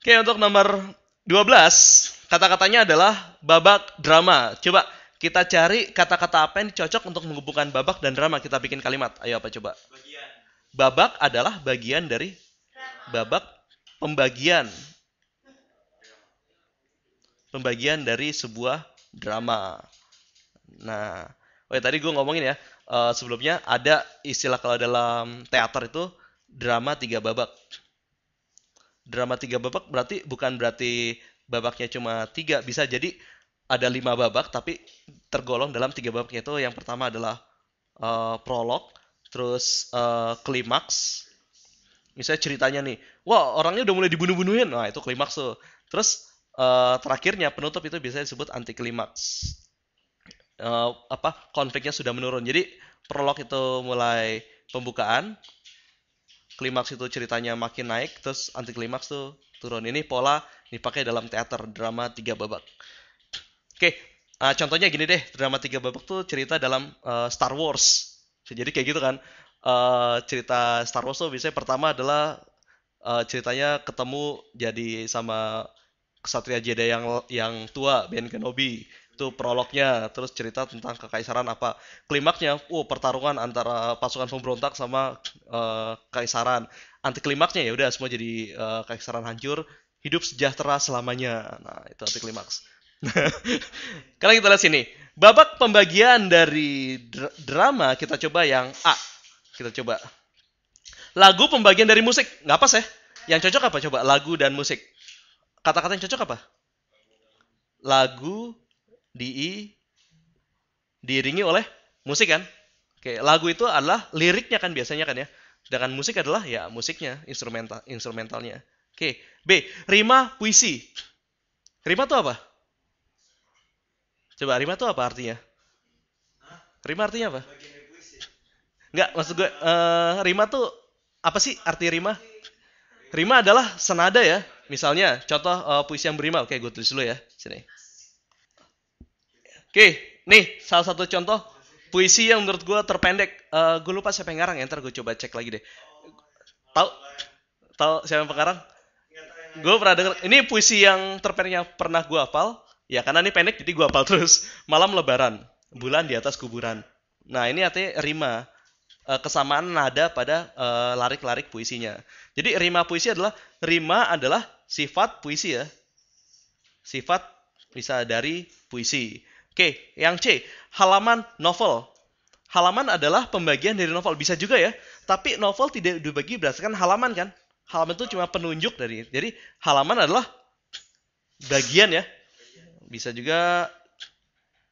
Oke, untuk nomor 12, kata-katanya adalah babak drama. Coba kita cari kata-kata apa yang cocok untuk menghubungkan babak dan drama. Kita bikin kalimat. Ayo apa coba? Bagian. Babak adalah bagian dari babak pembagian. Pembagian dari sebuah drama. Nah, oke oh ya, tadi gue ngomongin ya, uh, sebelumnya ada istilah kalau dalam teater itu drama tiga babak drama tiga babak berarti bukan berarti babaknya cuma tiga bisa jadi ada lima babak tapi tergolong dalam tiga babak itu yang pertama adalah uh, prolog terus uh, klimaks misalnya ceritanya nih wah orangnya udah mulai dibunuh-bunuhin nah itu klimaks tuh terus uh, terakhirnya penutup itu biasanya disebut anti klimaks uh, apa konfliknya sudah menurun jadi prolog itu mulai pembukaan klimaks itu ceritanya makin naik terus anti klimaks tuh turun ini pola dipakai dalam teater drama tiga babak oke uh, contohnya gini deh drama tiga babak tuh cerita dalam uh, Star Wars jadi kayak gitu kan uh, cerita Star Wars tuh biasanya pertama adalah uh, ceritanya ketemu jadi sama kesatria Jedi yang yang tua Ben Kenobi itu prolognya terus cerita tentang kekaisaran apa klimaksnya uh pertarungan antara pasukan pemberontak sama uh, eh, kaisaran anti klimaksnya ya udah semua jadi uh, kekaisaran hancur hidup sejahtera selamanya nah itu anti klimaks karena kita lihat sini babak pembagian dari dr drama kita coba yang A kita coba lagu pembagian dari musik nggak pas ya yang cocok apa coba lagu dan musik kata-kata yang cocok apa lagu di diiringi oleh musik kan? Oke, lagu itu adalah liriknya kan biasanya kan ya. Sedangkan musik adalah ya musiknya, instrumental instrumentalnya. Oke, B, rima puisi. Rima itu apa? Coba rima itu apa artinya? Rima artinya apa? Enggak, maksud gue uh, rima tuh apa sih arti rima? Rima adalah senada ya. Misalnya contoh uh, puisi yang berima. Oke, gue tulis dulu ya. Sini. Oke, nih salah satu contoh puisi yang menurut gue terpendek. Uh, eh, gue lupa siapa yang ngarang ya, ntar gue coba cek lagi deh. Tahu? Tahu siapa yang pengarang? Gue pernah denger. Ini puisi yang terpendeknya pernah gue hafal. Ya karena ini pendek jadi gue hafal terus. Malam Lebaran, bulan di atas kuburan. Nah ini artinya rima eh, kesamaan nada pada eh, larik-larik uh, puisinya. Jadi rima puisi adalah rima adalah sifat puisi ya. Sifat bisa dari puisi. Oke, yang C, halaman novel. Halaman adalah pembagian dari novel. Bisa juga ya, tapi novel tidak dibagi berdasarkan halaman kan? Halaman itu cuma penunjuk dari. Jadi halaman adalah bagian ya. Bisa juga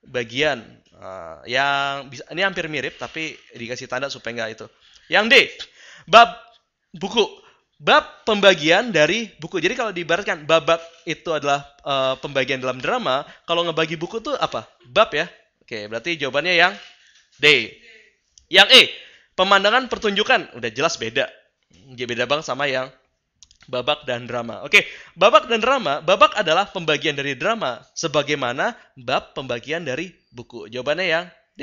bagian uh, yang bisa ini hampir mirip tapi dikasih tanda supaya nggak itu. Yang D, bab buku bab pembagian dari buku. Jadi kalau diibaratkan bab-bab itu adalah uh, pembagian dalam drama, kalau ngebagi buku tuh apa? Bab ya. Oke, berarti jawabannya yang D. Yang E, pemandangan pertunjukan. Udah jelas beda. Dia beda bang sama yang babak dan drama. Oke, babak dan drama, babak adalah pembagian dari drama sebagaimana bab pembagian dari buku. Jawabannya yang D.